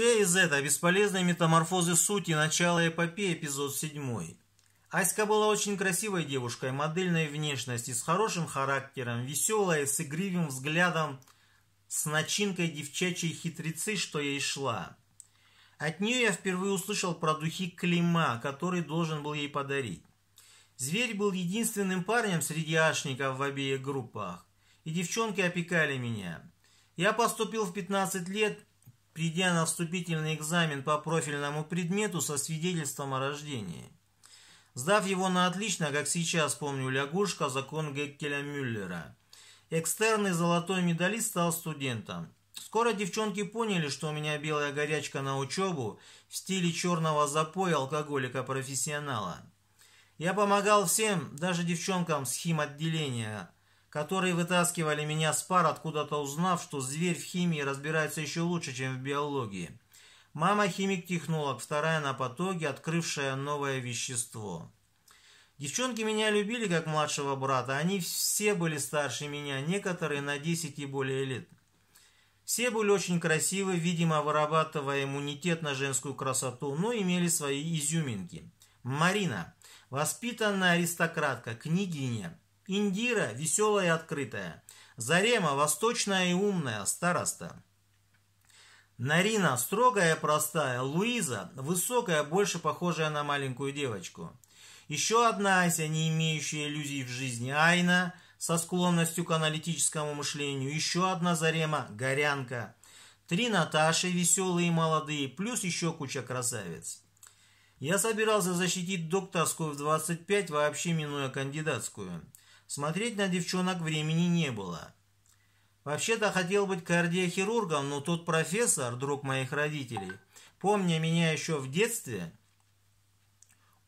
из это бесполезные метаморфозы сути начала эпопеи, эпизод 7. Аська была очень красивой девушкой, модельной внешности, с хорошим характером, веселой, с игривым взглядом, с начинкой девчачьей хитрецы, что ей шла. От нее я впервые услышал про духи Клима, который должен был ей подарить. Зверь был единственным парнем среди ашников в обеих группах, и девчонки опекали меня. Я поступил в 15 лет придя на вступительный экзамен по профильному предмету со свидетельством о рождении. Сдав его на отлично, как сейчас помню, лягушка, закон Геккеля Мюллера. Экстерный золотой медалист стал студентом. Скоро девчонки поняли, что у меня белая горячка на учебу в стиле черного запоя алкоголика-профессионала. Я помогал всем, даже девчонкам с хим-отделения, которые вытаскивали меня с пар, откуда-то узнав, что зверь в химии разбирается еще лучше, чем в биологии. Мама химик-технолог, вторая на потоке, открывшая новое вещество. Девчонки меня любили как младшего брата, они все были старше меня, некоторые на 10 и более лет. Все были очень красивы, видимо, вырабатывая иммунитет на женскую красоту, но имели свои изюминки. Марина, воспитанная аристократка, княгиня, Индира веселая и открытая. Зарема восточная и умная, староста. Нарина строгая и простая, Луиза высокая, больше похожая на маленькую девочку. Еще одна Ася, не имеющая иллюзий в жизни, Айна со склонностью к аналитическому мышлению, еще одна Зарема, Горянка. Три Наташи, веселые и молодые, плюс еще куча красавиц. Я собирался защитить докторскую в 25, вообще минуя кандидатскую – Смотреть на девчонок времени не было. Вообще-то хотел быть кардиохирургом, но тот профессор, друг моих родителей, помня меня еще в детстве,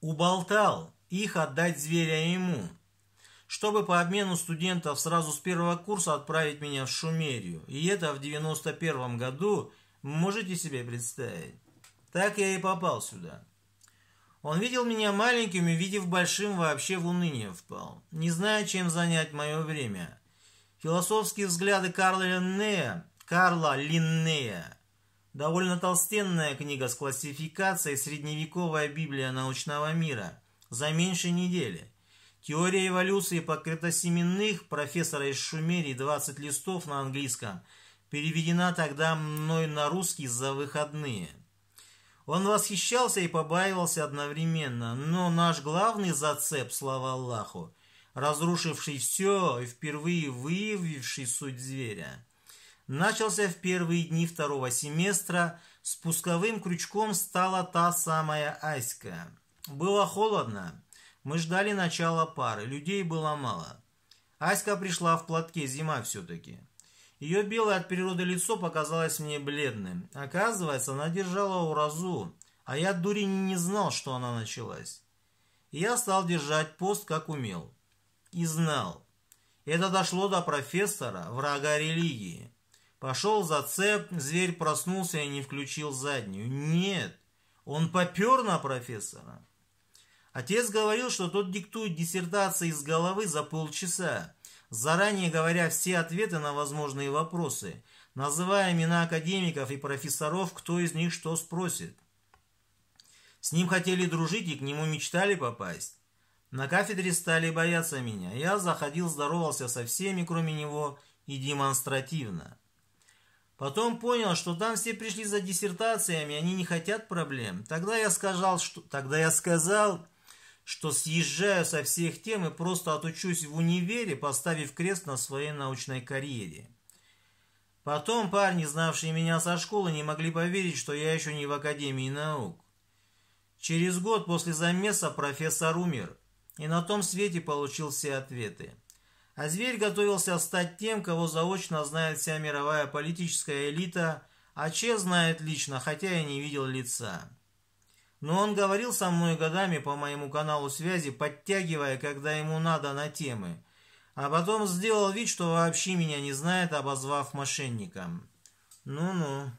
уболтал их отдать зверя ему, чтобы по обмену студентов сразу с первого курса отправить меня в Шумерию. И это в 91 году, можете себе представить. Так я и попал сюда. Он видел меня маленьким и, видев большим, вообще в уныние впал, не зная, чем занять мое время. Философские взгляды Карла Линнея, Карла Линнея, довольно толстенная книга с классификацией «Средневековая Библия научного мира» за меньше недели. Теория эволюции покрытосеменных профессора из Шумерии 20 листов на английском, переведена тогда мной на русский за выходные. Он восхищался и побаивался одновременно, но наш главный зацеп, слава Аллаху, разрушивший все и впервые выявивший суть зверя, начался в первые дни второго семестра, спусковым крючком стала та самая Аська. Было холодно, мы ждали начала пары, людей было мало. Аська пришла в платке, зима все-таки. Ее белое от природы лицо показалось мне бледным. Оказывается, она держала уразу, а я, дури не знал, что она началась. Я стал держать пост, как умел. И знал. Это дошло до профессора, врага религии. Пошел за цепь, зверь проснулся и не включил заднюю. Нет, он попер на профессора. Отец говорил, что тот диктует диссертации из головы за полчаса заранее говоря все ответы на возможные вопросы, называя имена академиков и профессоров, кто из них что спросит. С ним хотели дружить и к нему мечтали попасть. На кафедре стали бояться меня. Я заходил, здоровался со всеми, кроме него, и демонстративно. Потом понял, что там все пришли за диссертациями, они не хотят проблем. Тогда я сказал, что... Тогда я сказал что съезжаю со всех тем и просто отучусь в универе, поставив крест на своей научной карьере. Потом парни, знавшие меня со школы, не могли поверить, что я еще не в Академии наук. Через год после замеса профессор умер, и на том свете получил все ответы. А зверь готовился стать тем, кого заочно знает вся мировая политическая элита, а Че знает лично, хотя и не видел лица. Но он говорил со мной годами по моему каналу связи, подтягивая, когда ему надо, на темы. А потом сделал вид, что вообще меня не знает, обозвав мошенником. Ну-ну.